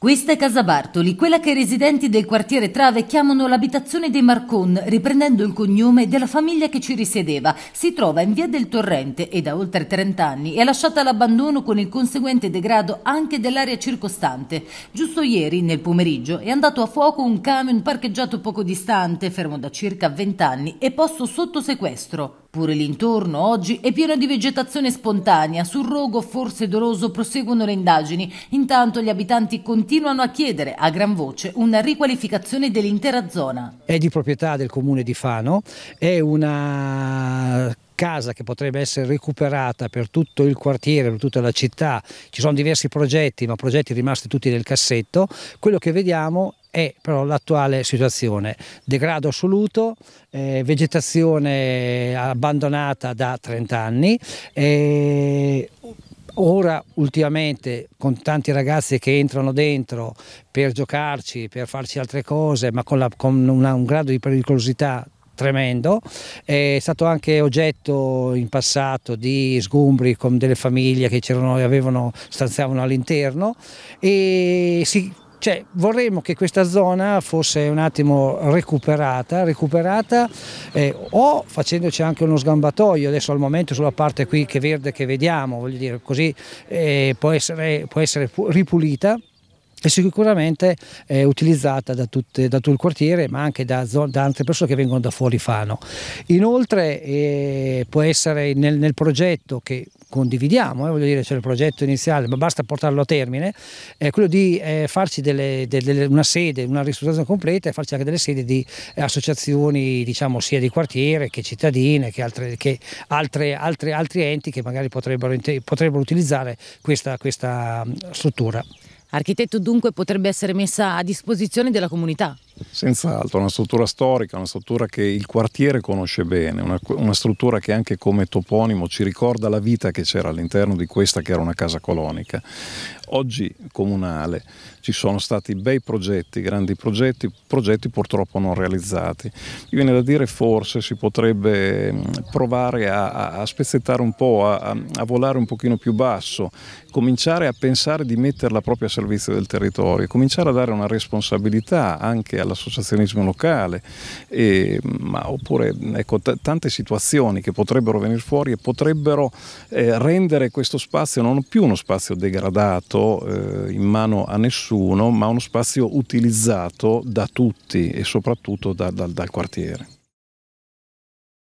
Questa è Casa Bartoli, quella che i residenti del quartiere Trave chiamano l'abitazione dei Marcon, riprendendo il cognome della famiglia che ci risiedeva. Si trova in via del Torrente e da oltre 30 anni è lasciata all'abbandono con il conseguente degrado anche dell'area circostante. Giusto ieri, nel pomeriggio, è andato a fuoco un camion parcheggiato poco distante, fermo da circa 20 anni e posto sotto sequestro. Pure l'intorno oggi è pieno di vegetazione spontanea. Sul rogo, forse doloso, proseguono le indagini. Intanto gli abitanti continuano a chiedere a gran voce una riqualificazione dell'intera zona. È di proprietà del comune di Fano, è una casa che potrebbe essere recuperata per tutto il quartiere, per tutta la città. Ci sono diversi progetti, ma progetti rimasti tutti nel cassetto. Quello che vediamo è però l'attuale situazione. Degrado assoluto, eh, vegetazione abbandonata da 30 anni, eh, ora ultimamente con tanti ragazzi che entrano dentro per giocarci, per farci altre cose, ma con, la, con una, un grado di pericolosità tremendo, è stato anche oggetto in passato di sgombri con delle famiglie che avevano, stanziavano all'interno e si cioè, vorremmo che questa zona fosse un attimo recuperata, recuperata eh, o facendoci anche uno sgambatoio, adesso al momento sulla parte qui che verde che vediamo, voglio dire, così eh, può, essere, può essere ripulita e sicuramente eh, utilizzata da, tutte, da, tutto il quartiere ma anche da, da, altre persone che vengono da fuori Fano. Inoltre eh, può essere nel, nel progetto che condividiamo, eh, voglio dire c'è il progetto iniziale, ma basta portarlo a termine, è quello di eh, farci delle, delle, una sede, una ristrutturazione completa e farci anche delle sedi di eh, associazioni diciamo sia di quartiere che cittadine che, altre, che altre, altre, altri enti che magari potrebbero, potrebbero utilizzare questa, questa struttura. Architetto dunque potrebbe essere messa a disposizione della comunità? Senz'altro, una struttura storica, una struttura che il quartiere conosce bene, una, una struttura che anche come toponimo ci ricorda la vita che c'era all'interno di questa che era una casa colonica. Oggi comunale ci sono stati bei progetti, grandi progetti, progetti purtroppo non realizzati. Mi viene da dire forse si potrebbe mm, provare a, a spezzettare un po', a, a volare un pochino più basso, cominciare a pensare di metterla proprio a servizio del territorio, cominciare a dare una responsabilità anche alla all'associazionismo locale, e, mm, ma, oppure ecco, t- tante situazioni che potrebbero venire fuori e potrebbero eh, rendere questo spazio non più uno spazio degradato eh, in mano a nessuno, ma uno spazio utilizzato da tutti e soprattutto da, da, dal quartiere.